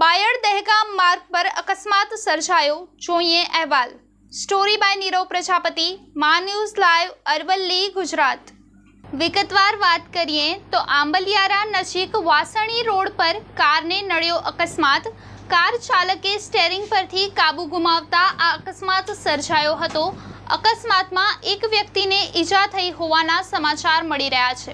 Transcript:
બાયડ દહેગામ માર્ગ પર અકસ્માત સર્જાયો જોઈએ અહેવાલ સ્ટોરી બાય નીરવ પ્રજાપતિ મા ન્યૂઝ લાઈવ અરવલ્લી ગુજરાત વિગતવાર વાત કરીએ તો આંબલિયારા નજીક વાસણી રોડ પર કારને નડ્યો અકસ્માત કાર ચાલકે સ્ટેરિંગ પરથી કાબુ ગુમાવતા આ અકસ્માત સર્જાયો હતો અકસ્માતમાં એક વ્યક્તિને ઈજા થઈ હોવાના સમાચાર મળી રહ્યા છે